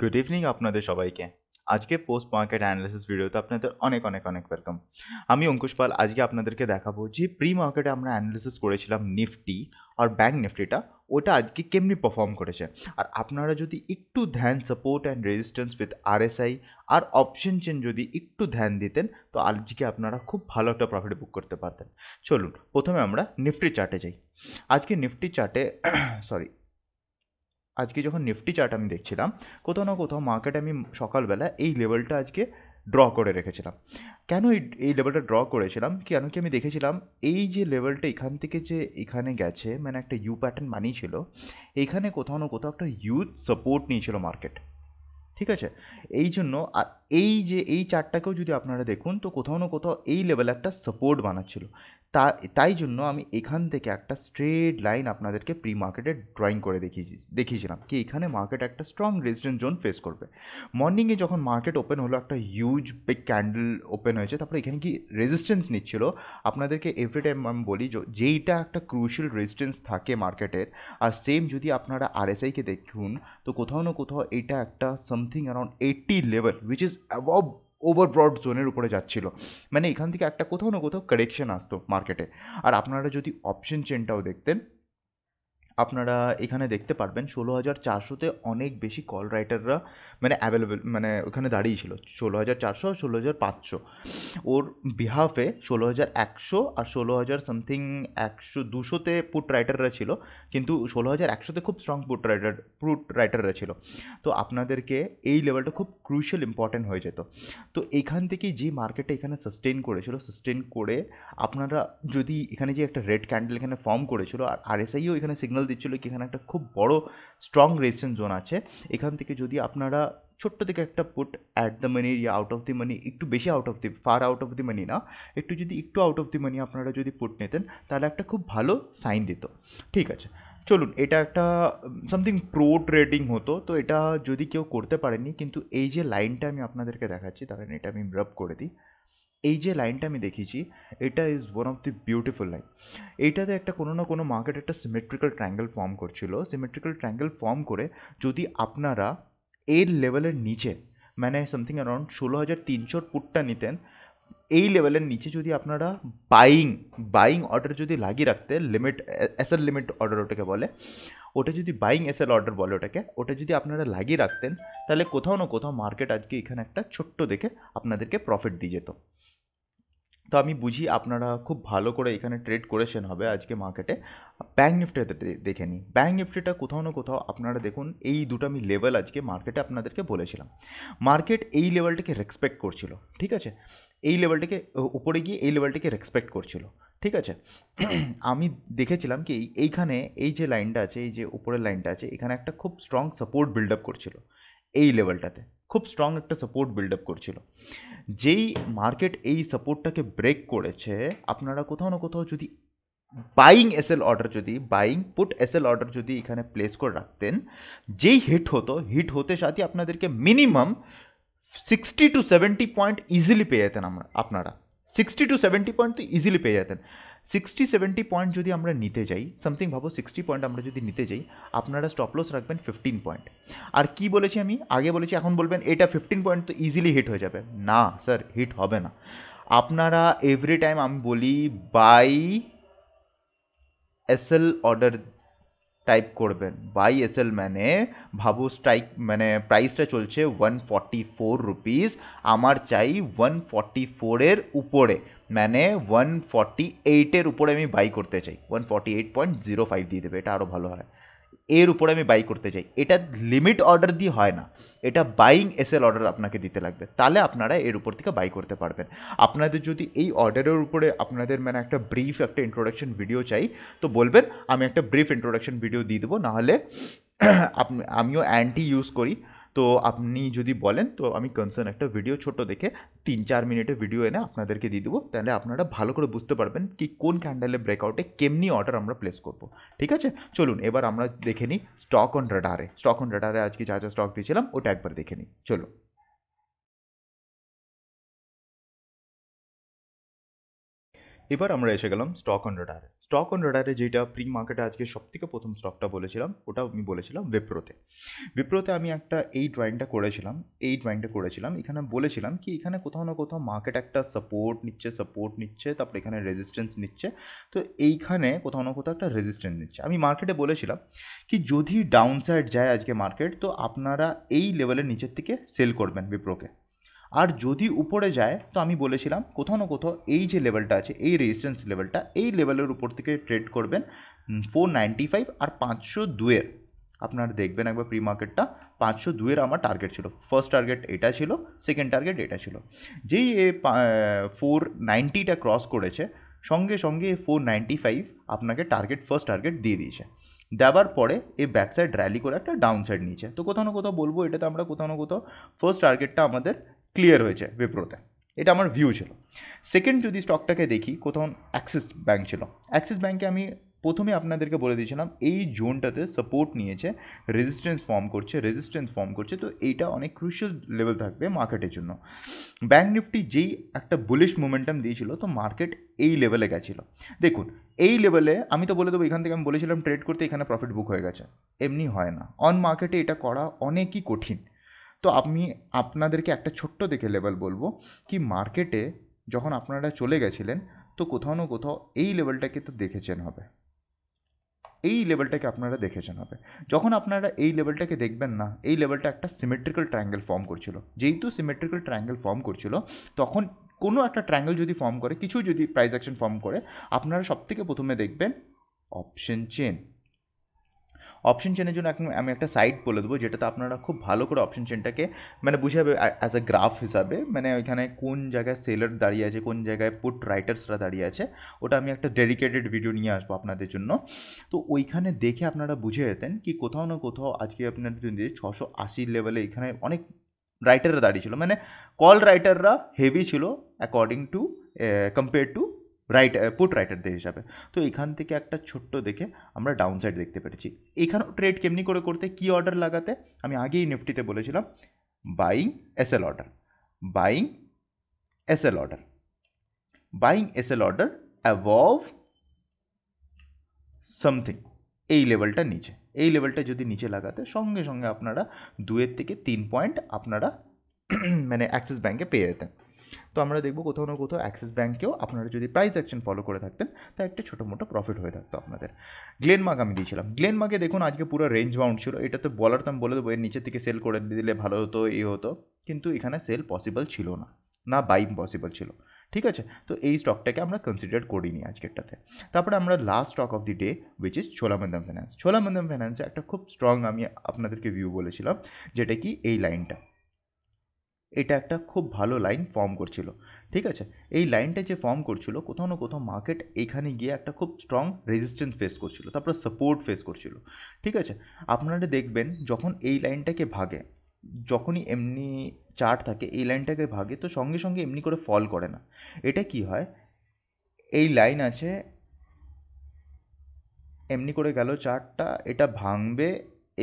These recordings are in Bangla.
গুড ইভিনিং আপনাদের সবাইকে আজকে পোস্ট মার্কেট অ্যানালিসিস ভিডিওতে আপনাদের অনেক অনেক অনেক ওয়েলকাম আমি অঙ্কুশ পাল আজকে আপনাদেরকে দেখাবো যে প্রি মার্কেটে আমরা অ্যানালিসিস করেছিলাম নিফটি আর ব্যাঙ্ক নিফটিটা ওটা আজকে কেমনি পারফর্ম করেছে আর আপনারা যদি একটু ধ্যান support and resistance with RSI আর অপশন চেন যদি একটু ধ্যান দিতেন তো আজকে আপনারা খুব ভালো একটা প্রফিট বুক করতে পারতেন চলুন প্রথমে আমরা নিফটি চার্টে যাই আজকে নিফটি চার্টে সরি আজকে যখন নিফটি চার্ট আমি দেখছিলাম কোথাও না কোথাও মার্কেট আমি সকালবেলা এই লেভেলটা আজকে ড্র করে রেখেছিলাম কেন এই এই লেভেলটা ড্র করেছিলাম কেন কি আমি দেখেছিলাম এই যে লেভেলটা এখান থেকে যে এখানে গেছে মানে একটা ইউ প্যাটার্ন বানিয়েছিল এখানে কোথাও না কোথাও একটা ইউথ সাপোর্ট নিয়েছিল মার্কেট ঠিক আছে এই জন্য আর এই যে এই চারটাকেও যদি আপনারা দেখুন তো কোথাও না কোথাও এই লেভেলে একটা সাপোর্ট বানাচ্ছিল তা তাই জন্য আমি এখান থেকে একটা স্ট্রেট লাইন আপনাদেরকে প্রি মার্কেটে ড্রয়িং করে দেখিয়েছি দেখিয়েছিলাম কি এখানে মার্কেট একটা স্ট্রং রেজিস্ট্যান্স জোন ফেস করবে মর্নিংয়ে যখন মার্কেট ওপেন হলো একটা হিউজ বিগ ক্যান্ডেল ওপেন হয়েছে তারপরে এখানে কি রেজিস্ট্যান্স নিচ্ছিল আপনাদেরকে এভরি টাইম আমি বলি যেইটা একটা ক্রুশিয়াল রেজিস্ট্যান্স থাকে মার্কেটের আর সেম যদি আপনারা আরএসআইকে দেখুন তো কোথাও না কোথাও এটা একটা something around eighty level which is above over broad জোনের উপরে যাচ্ছিল মানে এখান থেকে একটা কোথাও না কোথাও কারেকশন আসতো মার্কেটে আর আপনারা যদি অপশন চেনটাও দেখতেন আপনারা এখানে দেখতে পারবেন ষোলো হাজার চারশোতে অনেক বেশি কল রাইটাররা মানে অ্যাভেলেবেল মানে ওখানে দাঁড়িয়ে ছিল ষোলো হাজার চারশো আর ষোলো হাজার পাঁচশো ওর বিহাফে ষোলো হাজার একশো আর ষোলো হাজার সামথিং একশো দুশোতে পুট রাইটাররা ছিল কিন্তু ষোলো হাজার একশোতে খুব স্ট্রং পুট রাইটার পুট রাইটাররা ছিল তো আপনাদেরকে এই লেভেলটা খুব ক্রুশিয়াল ইম্পর্টেন্ট হয়ে যেত তো এখান থেকেই যে মার্কেটে এখানে সাস্টেন করেছিল সাস্টেন করে আপনারা যদি এখানে যে একটা রেড ক্যান্ডেল এখানে ফর্ম করেছিল আর আরএসআইও এখানে সিগনাল দিচ্ছিল কি এখানে একটা খুব বড় স্ট্রং রেজিস্ট্যান্স জোন আছে এখান থেকে যদি আপনারা ছোট্ট থেকে একটা put at the money yeah out of the money একটু বেশি out of the far out of the money না একটু যদি একটু আউট অফ দি মানি আপনারা যদি পুট নিতেন তাহলে একটা খুব ভালো সাইন দিত ঠিক আছে চলুন এটা একটা সামথিং প্রো ট্রেডিং হতো তো এটা যদি কেউ করতে পারেনি কিন্তু এই যে লাইনটা আমি আপনাদেরকে দেখাচ্ছি তাহলে এটা আমি রব করে দিই এই যে লাইনটা আমি দেখিয়েছি এটা is one of the beautiful line এইটাতে একটা কোনো না কোনো মার্কেট একটা সিমেট্রিক্যাল ট্রাঙ্গেল ফর্ম করছিল সিমেট্রিক্যাল ট্রাঙ্গেল ফর্ম করে যদি আপনারা এর লেভেলের নিচে মানে সামথিং অ্যারাউন্ড ষোলো হাজার তিনশোর পুটটা নিতেন এই লেভেলের নিচে যদি আপনারা বাইং বাইং অর্ডার যদি লাগিয়ে রাখতে লিমিট অ্যাসেল লিমিট অর্ডার ওটাকে বলে ওটা যদি বাইং এসএল অর্ডার বলে ওটাকে ওটা যদি আপনারা লাগিয়ে রাখতেন তাহলে কোথাও না কোথাও মার্কেট আজকে এখানে একটা ছোট্ট দেখে আপনাদেরকে প্রফিট দিয়ে যেত তো আমি বুঝি আপনারা খুব ভালো করে এখানে ট্রেড করেছেন হবে আজকে মার্কেটে ব্যাঙ্ক নিফটিতে দেখে নিই ব্যাঙ্ক নিফটিটা কোথাও না কোথাও আপনারা দেখুন এই দুটো আমি লেভেল আজকে মার্কেটে আপনাদেরকে বলেছিলাম মার্কেট এই লেভেলটাকে রেসপেক্ট করছিল ঠিক আছে এই লেভেলটাকে উপরে গিয়ে এই লেভেলটাকে রেসপেক্ট করছিল ঠিক আছে আমি দেখেছিলাম কি এইখানে এই যে লাইনটা আছে এই যে উপরের লাইনটা আছে এখানে একটা খুব স্ট্রং সাপোর্ট বিল্ড আপ করছিল এই লেভেলটাতে খুব স্ট্রং একটা সাপোর্ট বিল্ড আপ করেছিল যেই মার্কেট এই সাপোর্টটাকে ব্রেক করেছে আপনারা কোথাও না কোথাও যদি বাইং এসএল অর্ডার যদি বাইং পুট এসএল অর্ডার যদি এখানে প্লেস করে রাখতেন যেই হিট হতো হিট হতে সাথে আপনাদেরকে মিনিমাম 60 টু 70 পয়েন্ট ইজিলি পেয়াতেন আপনারা 60 টু 70 পয়েন্ট ইজিলি পেয়াতেন সিক্সটি সেভেন্টি পয়েন্ট যদি আমরা নিতে যাই সামথিং ভাবো সিক্সটি পয়েন্ট আমরা যদি নিতে যাই আপনারা স্টপ লস রাখবেন ফিফটিন পয়েন্ট আর কি বলেছি আমি আগে বলেছি এখন বলবেন এটা ফিফটিন পয়েন্ট তো ইজিলি হিট হয়ে যাবে না স্যার হিট হবে না আপনারা এভরি টাইম আমি বলি বাই এসএল অর্ডার টাইপ করবেন বাই এস এল মানে ভাবু স্ট্রাইক মানে প্রাইসটা চলছে ওয়ান ফর্টি ফোর রুপিস আমার চাই ওয়ান ফর্টি ফোরের উপরে মানে ওয়ান ফর্টি এইটের উপরে আমি বাই করতে চাই one forty eight point zero five দিয়ে দেবে এটা আরও ভালো হয় এর উপরে আমি বাই করতে যাই এটা লিমিট অর্ডার দি হয় না এটা বাইং এসএল অর্ডার আপনাকে দিতে লাগবে তাহলে আপনারা এর উপর থেকে বাই করতে পারবেন আপনারা যদি যদি এই অর্ডার এর উপরে আপনাদের মানে একটা ব্রিফ একটা इंट्रोडक्शन ভিডিও চাই তো বলবেন আমি একটা ব্রিফ इंट्रोडक्शन ভিডিও দিয়ে দেব না হলে আমিও অ্যান্টি ইউজ করি তো আপনি যদি বলেন তো আমি কনসার্ন একটা ভিডিও ছোট দেখে তিন চার মিনিটে ভিডিও এনে আপনাদেরকে দিয়ে দেবো তাহলে আপনারা ভালো করে বুঝতে পারবেন কি কোন ক্যান্ডেলের ব্রেকআউটে কেমনি অর্ডার আমরা প্লেস করব ঠিক আছে চলুন এবার আমরা দেখে নিই স্টক অন রাডারে স্টক অন রাডারে আজকে যা যা স্টক দিয়েছিলাম ওটা একবার দেখে নিই চলুন এবার আমরা এসে গেলাম স্টক অন রাডারে স্টক অন রাডারে যেটা প্রি মার্কেটে আজকে সবথেকে প্রথম স্টকটা বলেছিলাম ওটা আমি বলেছিলাম বিপ্রোতে বিপ্রোতে আমি একটা এই ড্রয়িংটা করেছিলাম এই ড্রয়িংটা করেছিলাম এখানে বলেছিলাম কি এখানে কোথাও না কোথাও মার্কেট একটা সাপোর্ট নিচ্ছে সাপোর্ট নিচ্ছে তারপর এখানে রেজিস্ট্যান্স নিচ্ছে তো এইখানে কোথাও না কোথাও একটা রেজিস্ট্যান্স নিচ্ছে আমি মার্কেটে বলেছিলাম কি যদি ডাউন সাইড যায় আজকে মার্কেট তো আপনারা এই লেভেলের নিচের থেকে সেল করবেন বিপ্রোকে আর যদি উপরে যায় তো আমি বলেছিলাম কোথাও না কোথাও এই যে লেভেলটা আছে এই রেজিস্ট্যান্স লেভেলটা এই লেভেলের উপর থেকে ট্রেড করবেন ফোর নাইনটি ফাইভ আর পাঁচশো দুয়ের আপনারা দেখবেন একবার প্রি মার্কেটটা পাঁচশো দুয়ের আমার টার্গেট ছিল ফার্স্ট টার্গেট এটা ছিল সেকেন্ড টার্গেট এটা ছিল যেই এ ফোর নাইনটিটা ক্রস করেছে সঙ্গে সঙ্গে ফোর নাইনটি ফাইভ আপনাকে টার্গেট ফার্স্ট টার্গেট দিয়ে দিয়েছে দেওয়ার পরে এ ব্যাক সাইড র্যালি করে একটা ডাউন সাইড নিয়েছে তো কোথাও না কোথাও বলবো এটাতে আমরা কোথাও না কোথাও ফার্স্ট টার্গেটটা আমাদের ক্লিয়ার হয়েছে বিপ্রোতে এটা আমার ভিউ ছিল সেকেন্ড যদি স্টকটাকে দেখি কোথাও অ্যাক্সিস ব্যাঙ্ক ছিল অ্যাক্সিস ব্যাঙ্কে আমি প্রথমে আপনাদেরকে বলে দিয়েছিলাম এই জোনটাতে সাপোর্ট নিয়েছে রেজিস্ট্যান্স ফর্ম করছে রেজিস্ট্যান্স ফর্ম করছে তো এইটা অনেক ক্রুশিয়াল লেভেল থাকবে মার্কেটের জন্য ব্যাঙ্ক নিফটি যেই একটা বুলিশ মোমেন্টাম দিয়েছিল তো মার্কেট এই লেভেলে গেছিলো দেখুন এই লেভেলে আমি তো বলে দেবো এখান থেকে আমি বলেছিলাম ট্রেড করতে এখানে প্রফিট বুক হয়ে গেছে এমনি হয় না অন মার্কেটে এটা করা অনেকই কঠিন তো আমি আপনাদেরকে একটা ছোট্ট দেখে লেভেল বলবো কি মার্কেটে যখন আপনারা চলে গেছিলেন তো কোথাও না কোথাও এই লেভেলটাকে তো দেখেছেন হবে এই লেভেলটাকে আপনারা দেখেছেন হবে যখন আপনারা এই লেভেলটাকে দেখবেন না এই লেভেলটা একটা সিমেট্রিক্যাল ট্রায়াঙ্গেল ফর্ম করছিল যেহেতু সিমেট্রিক্যাল ট্রায়াঙ্গেল ফর্ম করছিল তখন কোনো একটা ট্রায়াঙ্গেল যদি ফর্ম করে কিছু যদি প্রাইজ অ্যাকশন ফর্ম করে আপনারা সবথেকে প্রথমে দেখবেন অপশন চেন অপশন চেনের জন্য এখন আমি একটা সাইট বলে দেবো যেটাতে আপনারা খুব ভালো করে অপশন চেনটাকে মানে বুঝে যাবে অ্যাজ এ গ্রাফ হিসাবে মানে ওইখানে কোন জায়গায় সেলার দাঁড়িয়ে আছে কোন জায়গায় পুট রাইটার্সরা দাঁড়িয়ে আছে ওটা আমি একটা ডেডিকেটেড ভিডিও নিয়ে আসবো আপনাদের জন্য তো ওইখানে দেখে আপনারা বুঝে যেতেন কি কোথাও না কোথাও আজকে আপনার যদি ছশো আশির লেভেলে এখানে অনেক রাইটাররা দাঁড়িয়ে ছিল মানে কল রাইটাররা হেভি ছিল according to compare to right put রাইটারদের হিসাবে তো এখান থেকে একটা ছোট্ট দেখে আমরা ডাউন সাইড দেখতে পেরেছি এখানে ট্রেড কেমনি করে করতে কি অর্ডার লাগাতে আমি আগেই নিফটিতে বলেছিলাম buying L order buying SL order buying SL order অ্যাভ সামথিং এই লেভেলটা নিচে এই লেভেলটা যদি নিচে লাগাতে সঙ্গে সঙ্গে আপনারা দুয়ের থেকে তিন পয়েন্ট আপনারা মানে অ্যাক্সিস ব্যাঙ্কে পেয়ে যেতেন তো আমরা দেখবো কোথাও না কোথাও অ্যাক্সিস ব্যাঙ্কেও আপনারা যদি প্রাইস অ্যাকশন ফলো করে থাকতেন তা একটা ছোটো মোটো প্রফিট হয়ে থাকতো আপনাদের গ্লেনমার্ক আমি দিয়েছিলাম গ্লেনমার্কে দেখুন আজকে পুরো রেঞ্জ বাউন্ড ছিল এটা তো বলার তো আমি বলে দেবো এর নিচের থেকে সেল করে দিলে ভালো হতো এ হতো কিন্তু এখানে সেল পসিবল ছিল না না বাই পসিবল ছিল ঠিক আছে তো এই স্টকটাকে আমরা কনসিডার করিনি আজকেরটাতে তারপরে আমরা last stock of the day which is Cholamandalam Finance Cholamandalam ফিন্যান্সে একটা খুব স্ট্রং আমি আপনাদেরকে ভিউ বলেছিলাম যেটা কি এই লাইনটা এটা একটা খুব ভালো লাইন ফর্ম করছিল ঠিক আছে এই লাইনটা যে ফর্ম করছিল কোথাও না কোথাও মার্কেট এখানে গিয়ে একটা খুব স্ট্রং রেজিস্ট্যান্স ফেস করছিল তারপরে সাপোর্ট ফেস করছিল ঠিক আছে আপনারা দেখবেন যখন এই লাইনটাকে ভাগে যখনই এমনি চার্ট থাকে এই লাইনটাকে ভাগে তো সঙ্গে সঙ্গে এমনি করে ফল করে না এটা কি হয় এই লাইন আছে এমনি করে গেল চার্টটা এটা ভাঙবে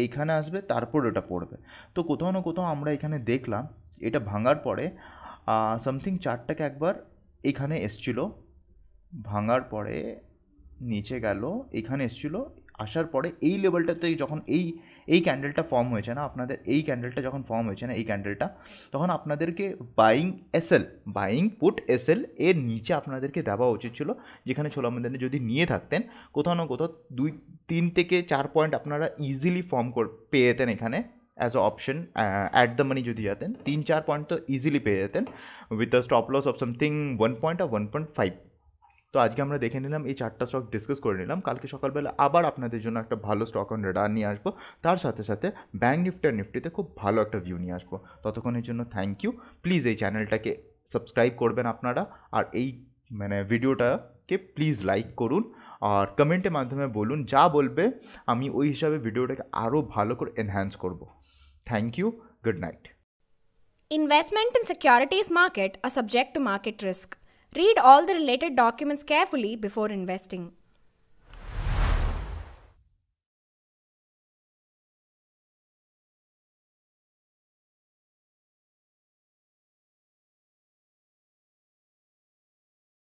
এইখানে আসবে তারপর ওটা পড়বে তো কোথাও না কোথাও আমরা এখানে দেখলাম এটা ভাঙার পরে সামথিং চারটাকে একবার এখানে এসেছিল ভাঙার পরে নিচে গেল এখানে এসেছিল আসার পরে এই লেভেলটাতে যখন এই এই ক্যান্ডেলটা ফর্ম হয়েছে না আপনাদের এই ক্যান্ডেলটা যখন ফর্ম হয়েছে না এই ক্যান্ডেলটা তখন আপনাদেরকে buying SL buying put SL এর নিচে আপনাদেরকে দেওয়া উচিত ছিল যেখানে ছোলা মদানি যদি নিয়ে থাকতেন কোথাও না কোথাও দুই তিন থেকে চার পয়েন্ট আপনারা ইজিলি ফর্ম কর পেয়ে যেতেন এখানে as uh option at the money যদি যেতেন তিন চার পয়েন্ট তো ইজিলি পেয়ে যেতেন with the stop loss of something one point আর ওয়ান পয়েন্ট ফাইভ তো আজকে আমরা দেখে নিলাম এই চারটা স্টক ডিসকাস করে নিলাম কালকে সকালবেলা আবার আপনাদের জন্য একটা ভালো স্টক অন রেডার নিয়ে আসবো তার সাথে সাথে ব্যাঙ্ক নিফটি আর নিফটিতে খুব ভালো একটা ভিউ নিয়ে আসবো ততক্ষণের জন্য থ্যাংক ইউ প্লিজ এই চ্যানেলটাকে সাবস্ক্রাইব করবেন আপনারা আর এই মানে ভিডিওটাকে প্লিজ লাইক করুন আর কমেন্টের মাধ্যমে বলুন যা বলবে আমি ওই হিসাবে ভিডিওটাকে আরও ভালো করে এনহ্যান্স করবো Thank you. Good night. Investment in securities market are subject to market risk. Read all the related documents carefully before investing.